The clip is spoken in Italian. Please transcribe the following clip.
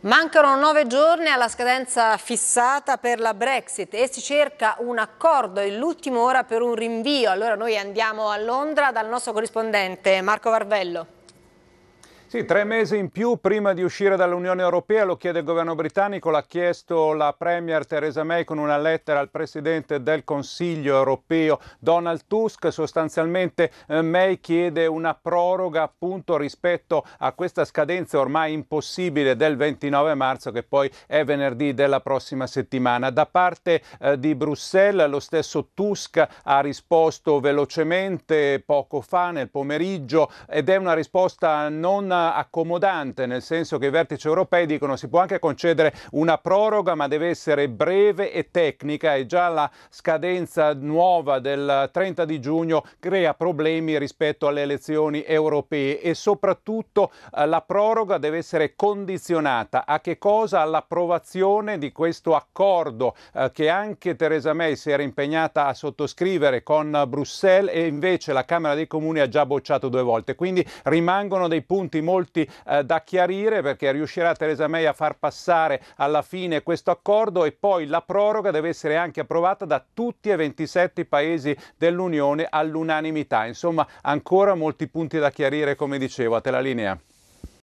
Mancano nove giorni alla scadenza fissata per la Brexit e si cerca un accordo e l'ultima ora per un rinvio. Allora noi andiamo a Londra dal nostro corrispondente Marco Varvello. Sì, tre mesi in più prima di uscire dall'Unione Europea, lo chiede il governo britannico, l'ha chiesto la Premier Theresa May con una lettera al Presidente del Consiglio europeo Donald Tusk. Sostanzialmente eh, May chiede una proroga appunto rispetto a questa scadenza ormai impossibile del 29 marzo che poi è venerdì della prossima settimana. Da parte eh, di Bruxelles lo stesso Tusk ha risposto velocemente poco fa nel pomeriggio ed è una risposta non accomodante, nel senso che i vertici europei dicono si può anche concedere una proroga, ma deve essere breve e tecnica e già la scadenza nuova del 30 di giugno crea problemi rispetto alle elezioni europee e soprattutto eh, la proroga deve essere condizionata a che cosa? All'approvazione di questo accordo eh, che anche Theresa May si era impegnata a sottoscrivere con Bruxelles e invece la Camera dei Comuni ha già bocciato due volte. Quindi rimangono dei punti molti eh, da chiarire perché riuscirà Theresa May a far passare alla fine questo accordo e poi la proroga deve essere anche approvata da tutti e 27 i paesi dell'Unione all'unanimità. Insomma, ancora molti punti da chiarire, come dicevo, a te la linea.